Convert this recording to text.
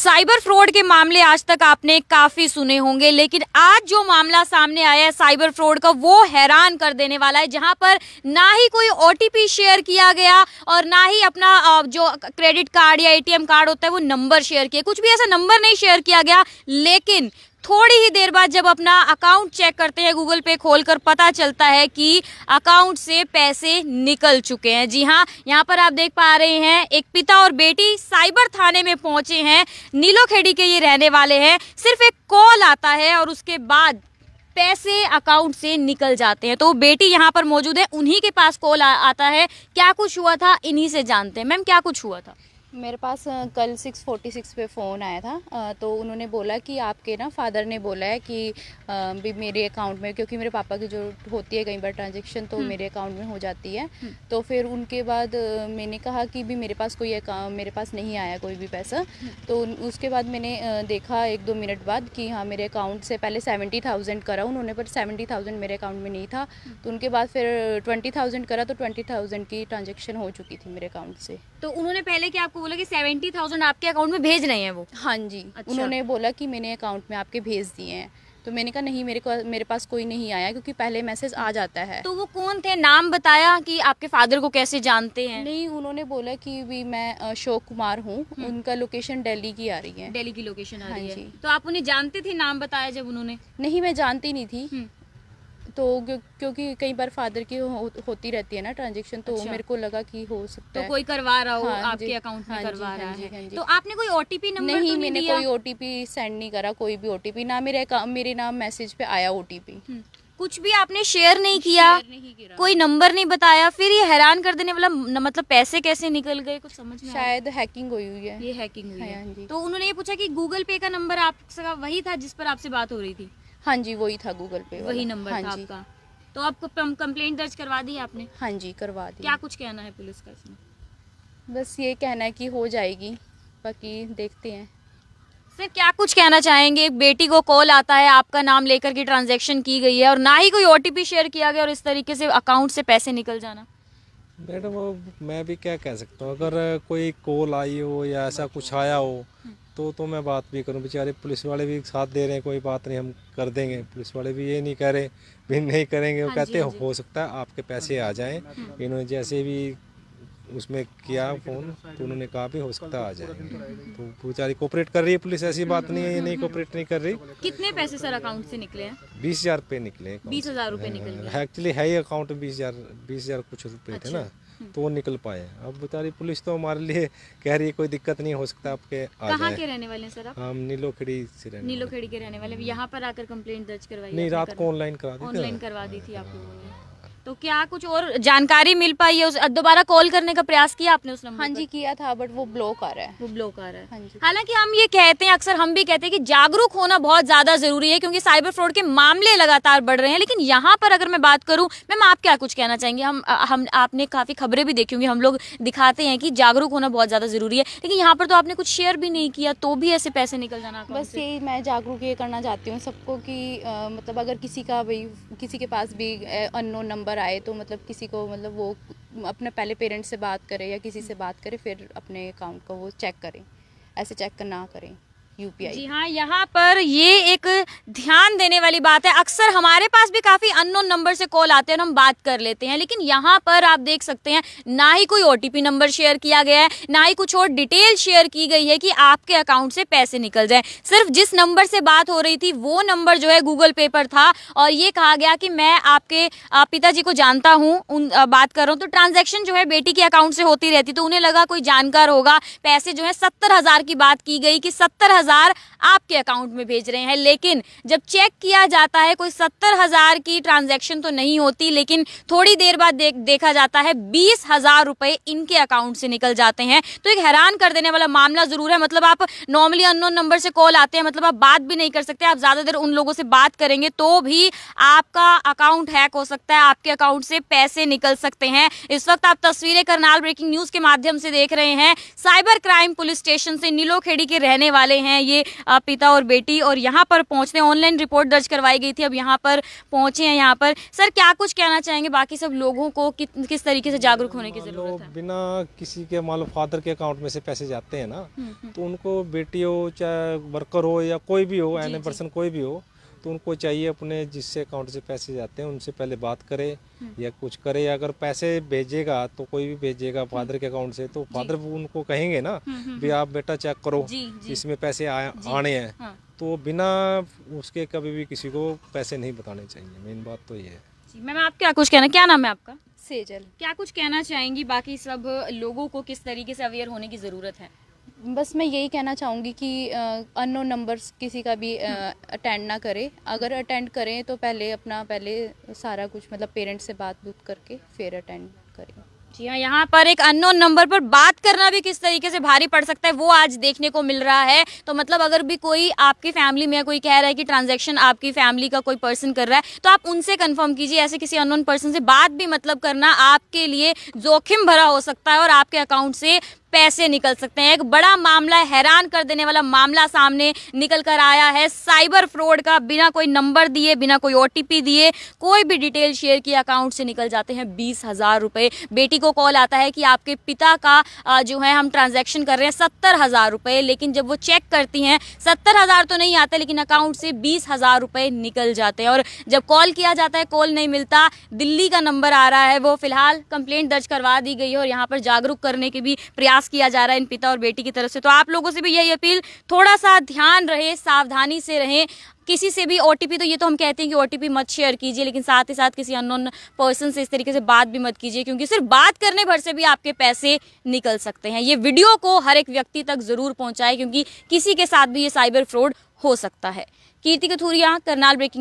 Cyber fraud के मामले आज तक आपने काफी सुने होंगे लेकिन आज जो मामला सामने आया है साइबर फ्रॉड का वो हैरान कर देने वाला है जहां पर ना ही कोई ओटीपी शेयर किया गया और ना ही अपना जो क्रेडिट कार्ड या एटीएम कार्ड होता है वो नंबर शेयर किया कुछ भी ऐसा नंबर नहीं शेयर किया गया लेकिन थोड़ी ही देर बाद जब अपना अकाउंट चेक करते हैं गूगल पे खोलकर पता चलता है कि अकाउंट से पैसे निकल चुके हैं जी हाँ यहाँ पर आप देख पा रहे हैं एक पिता और बेटी साइबर थाने में पहुंचे हैं नीलो खेड़ी के ये रहने वाले हैं सिर्फ एक कॉल आता है और उसके बाद पैसे अकाउंट से निकल जाते हैं तो बेटी यहाँ पर मौजूद है उन्हीं के पास कॉल आता है क्या कुछ हुआ था इन्हीं से जानते हैं मैम क्या कुछ हुआ था मेरे पास कल 6:46 पे फ़ोन आया था तो उन्होंने बोला कि आपके ना फादर ने बोला है कि भी मेरे अकाउंट में क्योंकि मेरे पापा की जो होती है कई बार ट्रांजेक्शन तो हम्म। मेरे अकाउंट में हो जाती है हम्म। तो फिर उनके बाद मैंने कहा कि भी मेरे पास कोई मेरे पास नहीं आया कोई भी पैसा हम्म। तो उसके बाद मैंने देखा एक दो मिनट बाद कि हाँ मेरे अकाउंट से पहले सेवेंटी थाउजेंड करा उन्होंने पर सेवेंटी थाउजेंड मेरे अकाउंट में नहीं था तो उनके बाद फिर ट्वेंटी थाउजेंड करा तो ट्वेंटी थाउजेंड की ट्रांजेक्शन हो चुकी थी मेरे अकाउंट से तो उन्होंने पहले क्या आपको बोला कि सेवेंटी थाउजेंड आपके अकाउंट में भेज रहे हैं वो हाँ जी अच्छा। उन्होंने बोला कि मैंने अकाउंट में आपके भेज दिए हैं तो मैंने कहा नहीं मेरे को मेरे पास कोई नहीं आया क्योंकि पहले मैसेज आ जाता है तो वो कौन थे नाम बताया कि आपके फादर को कैसे जानते हैं नहीं उन्होंने बोला कि भी मैं अशोक कुमार हूँ हम्म। उनका लोकेशन दिल्ली की आ रही है दिल्ली की लोकेशन आ हाँ रही है तो आप उन्हें जानते थे नाम बताया जब उन्होंने नहीं मैं जानती नहीं थी हम्म। तो क्योंकि कई बार फादर की हो, होती रहती है ना ट्रांजेक्शन तो अच्छा। मेरे को लगा कि हो सकता तो है कोई करवा रहा हो हाँ आपके अकाउंट में हाँ करवा रहा हाँ है हाँ तो आपने कोई ओटीपी नंबर तो नहीं, मैंने कोई ओटीपी सेंड नहीं करा कोई भी ओटीपी ना मेरे मेरे नाम मैसेज पे आया ओटीपी हम्म। कुछ भी आपने शेयर नहीं किया शेयर नहीं कोई नंबर नहीं बताया फिर ये हैरान कर देने वाला मतलब पैसे कैसे निकल गए कुछ समझ में शायद हैकिंग हुई हुई है ये हैकिंग हुई है हाँ तो उन्होंने ये पूछा कि गूगल पे का नंबर आपका वही था जिस पर आपसे बात हो रही थी हाँ जी वही था गूगल पे वही नंबर हाँ था आपका तो आपको कंप्लेंट दर्ज करवा दी आपने हाँ जी करवा दी क्या कुछ कहना है पुलिस का इसमें बस ये कहना है कि हो जाएगी बाकी देखते हैं सर क्या कुछ कहना चाहेंगे एक बेटी को कॉल आता है आपका नाम लेकर के ट्रांजेक्शन की गई है और ना ही कोई ओ शेयर किया गया और इस तरीके से अकाउंट से पैसे निकल जाना मैडम मैं भी क्या कह सकता हूँ अगर कोई कॉल आई हो या ऐसा कुछ आया हो तो तो मैं बात भी करूं बेचारे पुलिस वाले भी साथ दे रहे हैं कोई बात नहीं हम कर देंगे पुलिस वाले भी ये नहीं कह रहे भी नहीं करेंगे वो हाँ कहते हाँ हो सकता है आपके पैसे आ जाएं इन्होंने जैसे भी उसमें किया फ़ोन तो उन्होंने कहा भी हो सकता आ जाए तो बेचारी कोऑपरेट कर रही है पुलिस ऐसी बात नहीं है ये नहीं कोऑपरेट नहीं कर रही कितने पैसे सर अकाउंट से निकले हैं बीस हज़ार रुपये निकले बीस हज़ार रुपये निकले हाँ, एक्चुअली है ही अकाउंट बीस हज़ार बीस हज़ार कुछ रुपये थे अच्छा। ना तो वो निकल पाए अब बेचारी पुलिस तो हमारे लिए कह रही है कोई दिक्कत नहीं हो सकता आपके कहाँ के रहने वाले सर आप हम नीलोखेड़ी से रहने नीलोखेड़ी के रहने वाले यहाँ पर आकर कम्प्लेट दर्ज करवाई नहीं रात को ऑनलाइन करा दी ऑनलाइन करवा दी थी आप हाँ। लोगों ने तो क्या कुछ और जानकारी मिल पाई है उस दोबारा कॉल करने का प्रयास किया आपने उस नंबर हाँ जी किया था बट वो ब्लॉक आ रहा है वो ब्लॉक आ रहा है हाँ जी हालांकि हम ये कहते हैं अक्सर हम भी कहते हैं कि जागरूक होना बहुत ज्यादा जरूरी है क्योंकि साइबर फ्रॉड के मामले लगातार बढ़ रहे हैं लेकिन यहाँ पर अगर मैं बात करूँ मैम आप क्या कुछ कहना चाहेंगे हम हम आपने काफी खबरें भी देखी होंगी हम लोग दिखाते हैं कि जागरूक होना बहुत ज्यादा जरूरी है लेकिन यहाँ पर तो आपने कुछ शेयर भी नहीं किया तो भी ऐसे पैसे निकल जाना बस यही मैं जागरूक ये करना चाहती हूँ सबको की मतलब अगर किसी का भाई किसी के पास भी अनोन नंबर पर आए तो मतलब किसी को मतलब वो अपने पहले पेरेंट्स से बात करें या किसी से बात करें फिर अपने अकाउंट को वो चेक करें ऐसे चेक ना करें यूपीआई जी हाँ यहाँ पर ये एक ध्यान देने वाली बात है अक्सर हमारे पास भी काफ़ी अननोन नंबर से कॉल आते हैं और हम बात कर लेते हैं लेकिन यहाँ पर आप देख सकते हैं ना ही कोई ओटीपी नंबर शेयर किया गया है ना ही कुछ और डिटेल शेयर की गई है कि आपके अकाउंट से पैसे निकल जाए सिर्फ जिस नंबर से बात हो रही थी वो नंबर जो है गूगल पे पर था और ये कहा गया कि मैं आपके पिताजी को जानता हूँ उन बात कर रहा हूँ तो ट्रांजेक्शन जो है बेटी के अकाउंट से होती रहती तो उन्हें लगा कोई जानकार होगा पैसे जो है सत्तर की बात की गई कि सत्तर हज़ार आपके अकाउंट में भेज रहे हैं लेकिन जब चेक किया जाता है कोई सत्तर हज़ार की ट्रांजैक्शन तो नहीं होती लेकिन थोड़ी देर बाद दे, देखा जाता है बीस हज़ार रुपए इनके अकाउंट से निकल जाते हैं तो एक हैरान कर देने वाला मामला ज़रूर है मतलब आप नॉर्मली अननोन नंबर से कॉल आते हैं मतलब आप बात भी नहीं कर सकते आप ज़्यादा देर उन लोगों से बात करेंगे तो भी आपका अकाउंट हैक हो सकता है आपके अकाउंट से पैसे निकल सकते हैं इस वक्त आप तस्वीरें करनाल ब्रेकिंग न्यूज़ के माध्यम से देख रहे हैं साइबर क्राइम पुलिस स्टेशन से नीलोखेड़ी के रहने वाले हैं हैं ये पिता और बेटी और यहाँ पर पहुँचते ऑनलाइन रिपोर्ट दर्ज करवाई गई थी अब यहाँ पर पहुँचे हैं यहाँ पर सर क्या कुछ कहना चाहेंगे बाकी सब लोगों को कि, किस तरीके से जागरूक होने की जरूरत है बिना किसी के मान लो फादर के अकाउंट में से पैसे जाते हैं ना हम्म, हम्म। तो उनको बेटी हो चाहे वर्कर हो या कोई भी हो एन पर्सन कोई भी हो तो उनको चाहिए अपने जिससे अकाउंट से पैसे जाते हैं उनसे पहले बात करे हम्म। या कुछ करे अगर पैसे भेजेगा तो कोई भी भेजेगा फादर हम्म। के अकाउंट से तो फादर उनको कहेंगे ना भी हम्म, आप बेटा चेक करो इसमें पैसे आने हैं हाँ। तो बिना उसके कभी भी किसी को पैसे नहीं बताने चाहिए मेन बात तो ये है मैम आप क्या कुछ कहना क्या नाम है आपका सेजल क्या कुछ कहना चाहेंगी बाकी सब लोगों को किस तरीके से अवेयर होने की ज़रूरत है बस मैं यही कहना चाहूँगी कि अननोन नंबर्स किसी का भी अटेंड ना करें अगर अटेंड करें तो पहले अपना पहले सारा कुछ मतलब पेरेंट्स से बात बुत करके फिर अटेंड करें जी हाँ यहाँ पर एक अननोन नंबर पर बात करना भी किस तरीके से भारी पड़ सकता है वो आज देखने को मिल रहा है तो मतलब अगर भी कोई आपकी फैमिली में कोई कह रहा है कि ट्रांजैक्शन आपकी फैमिली का कोई पर्सन कर रहा है तो आप उनसे कंफर्म कीजिए ऐसे किसी अननोन पर्सन से बात भी मतलब करना आपके लिए जोखिम भरा हो सकता है और आपके अकाउंट से पैसे निकल सकते हैं एक बड़ा मामला हैरान कर देने वाला मामला सामने निकल कर आया है साइबर फ्रॉड का बिना कोई नंबर दिए बिना कोई ओ दिए कोई भी डिटेल शेयर किए अकाउंट से निकल जाते हैं बीस हजार रुपए बेटी को कॉल आता है कि आपके पिता का जो है हम ट्रांजेक्शन कर रहे हैं सत्तर हजार रुपए लेकिन जब वो चेक करती हैं सत्तर हजार तो नहीं आते लेकिन अकाउंट से बीस हजार रुपए निकल जाते हैं और जब कॉल किया जाता है कॉल नहीं मिलता दिल्ली का नंबर आ रहा है वो फिलहाल कंप्लेंट दर्ज करवा दी गई है और यहाँ पर जागरूक करने के भी प्रयास प्रयास किया जा रहा है इन पिता और बेटी की तरफ से तो आप लोगों से भी यही अपील थोड़ा सा ध्यान रहे सावधानी से रहें किसी से भी ओ तो ये तो हम कहते हैं कि ओ मत शेयर कीजिए लेकिन साथ ही साथ किसी अननोन पर्सन से इस तरीके से बात भी मत कीजिए क्योंकि सिर्फ बात करने भर से भी आपके पैसे निकल सकते हैं ये वीडियो को हर एक व्यक्ति तक ज़रूर पहुंचाए क्योंकि किसी के साथ भी ये साइबर फ्रॉड हो सकता है कीर्ति कथूरिया करनाल ब्रेकिंग